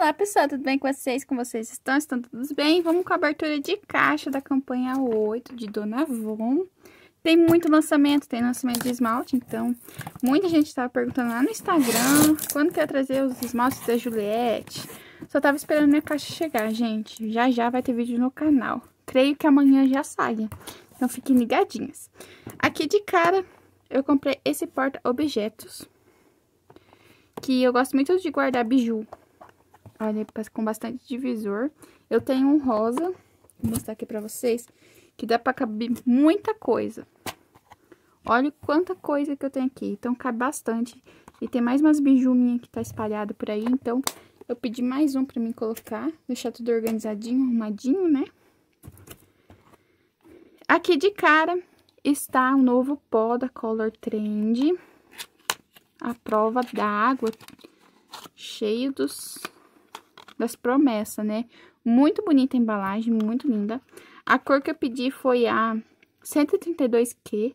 Olá pessoal, tudo bem com vocês? Como vocês estão? Estão todos bem? Vamos com a abertura de caixa da campanha 8 de Dona Von. Tem muito lançamento, tem lançamento de esmalte, então muita gente estava perguntando lá no Instagram quando que trazer os esmaltes da Juliette. Só tava esperando minha caixa chegar, gente. Já já vai ter vídeo no canal. Creio que amanhã já saia, então fiquem ligadinhas. Aqui de cara eu comprei esse porta-objetos, que eu gosto muito de guardar biju Olha, com bastante divisor. Eu tenho um rosa, vou mostrar aqui pra vocês, que dá pra caber muita coisa. Olha quanta coisa que eu tenho aqui, então cabe bastante. E tem mais umas biju que tá espalhado por aí, então eu pedi mais um pra mim colocar, deixar tudo organizadinho, arrumadinho, né? Aqui de cara está o um novo pó da Color Trend, a prova da água, cheio dos das promessas, né? Muito bonita a embalagem, muito linda. A cor que eu pedi foi a 132Q.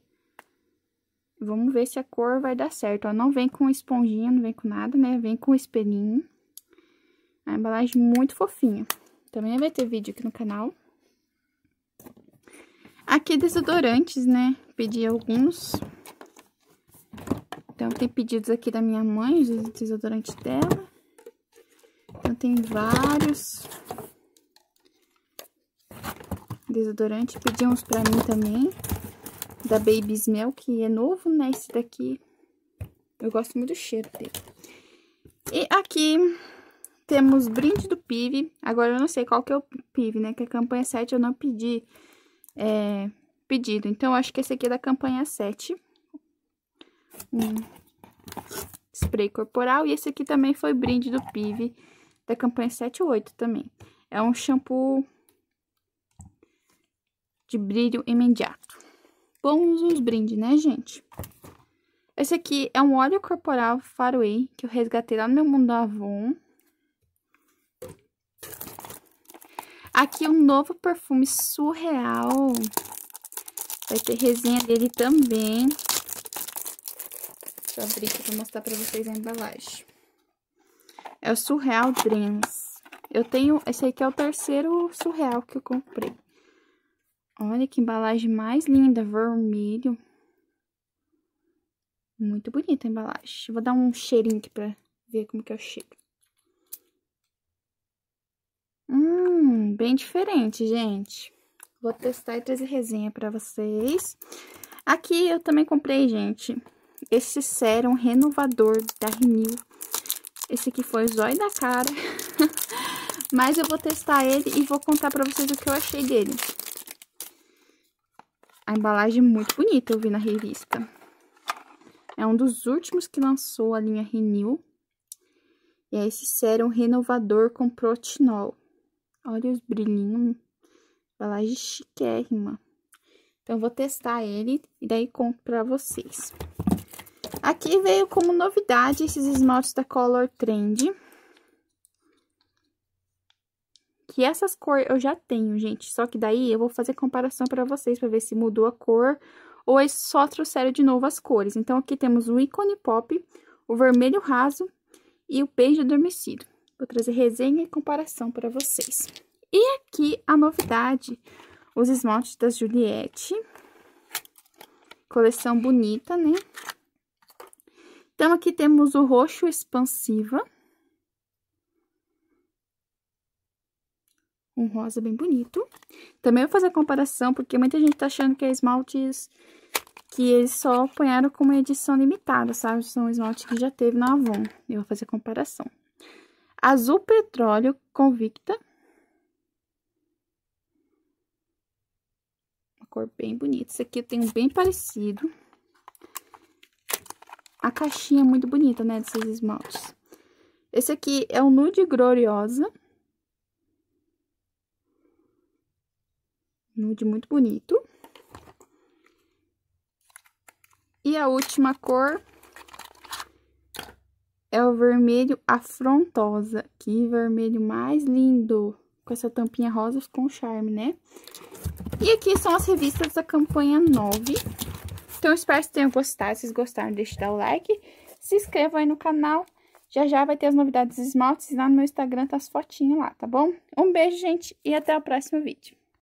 Vamos ver se a cor vai dar certo, ó. Não vem com esponjinha, não vem com nada, né? Vem com espelhinho. A embalagem muito fofinha. Também vai ter vídeo aqui no canal. Aqui desodorantes, né? Pedi alguns. Então, tem pedidos aqui da minha mãe, os desodorantes dela tem vários desodorante. Pedi uns pra mim também, da Baby's Mel, que é novo, né? Esse daqui, eu gosto muito do cheiro dele. E aqui temos brinde do PIV. Agora eu não sei qual que é o PIV, né? Que a campanha 7 eu não pedi é, pedido. Então, acho que esse aqui é da campanha 7. Um spray corporal. E esse aqui também foi brinde do PIV da campanha 78 também. É um shampoo de brilho imediato. Vamos os brindes, né, gente? Esse aqui é um óleo corporal Faraway, que eu resgatei lá no meu mundo Avon. Aqui é um novo perfume surreal. Vai ter resenha dele também. Deixa eu abrir aqui pra mostrar pra vocês a embalagem. É o Surreal Dreams. Eu tenho... Esse aqui é o terceiro surreal que eu comprei. Olha que embalagem mais linda, vermelho. Muito bonita a embalagem. Vou dar um cheirinho aqui pra ver como que é o cheiro. Hum, bem diferente, gente. Vou testar e trazer resenha pra vocês. Aqui eu também comprei, gente, esse sérum renovador da Renew esse aqui foi o zóio da cara. Mas eu vou testar ele e vou contar pra vocês o que eu achei dele. A embalagem é muito bonita, eu vi na revista. É um dos últimos que lançou a linha Renew. E é esse sérum renovador com protinol. Olha os brilhinhos. Embalagem chiquérrima. Então, eu vou testar ele e daí conto pra vocês. Aqui veio como novidade esses esmaltes da Color Trend. Que essas cores eu já tenho, gente. Só que daí eu vou fazer comparação para vocês, para ver se mudou a cor ou eles só trouxeram de novo as cores. Então, aqui temos o ícone pop, o vermelho raso e o Peixe adormecido. Vou trazer resenha e comparação para vocês. E aqui a novidade, os esmaltes da Juliette. Coleção bonita, né? Então, aqui temos o roxo expansiva. Um rosa bem bonito. Também vou fazer a comparação, porque muita gente tá achando que é esmaltes que eles só apanharam com uma edição limitada, sabe? São esmaltes que já teve na Avon. Eu vou fazer a comparação. Azul Petróleo Convicta. Uma cor bem bonita. Esse aqui eu tenho bem parecido a caixinha é muito bonita, né, desses esmaltes. Esse aqui é o Nude Gloriosa. Nude muito bonito. E a última cor é o vermelho afrontosa. Que vermelho mais lindo! Com essa tampinha rosa com charme, né? E aqui são as revistas da campanha 9. Então, espero que tenham gostado. Se vocês gostaram, deixe o like. Se inscreva aí no canal. Já já vai ter as novidades dos esmaltes. Lá no meu Instagram tá as fotinhas lá, tá bom? Um beijo, gente. E até o próximo vídeo.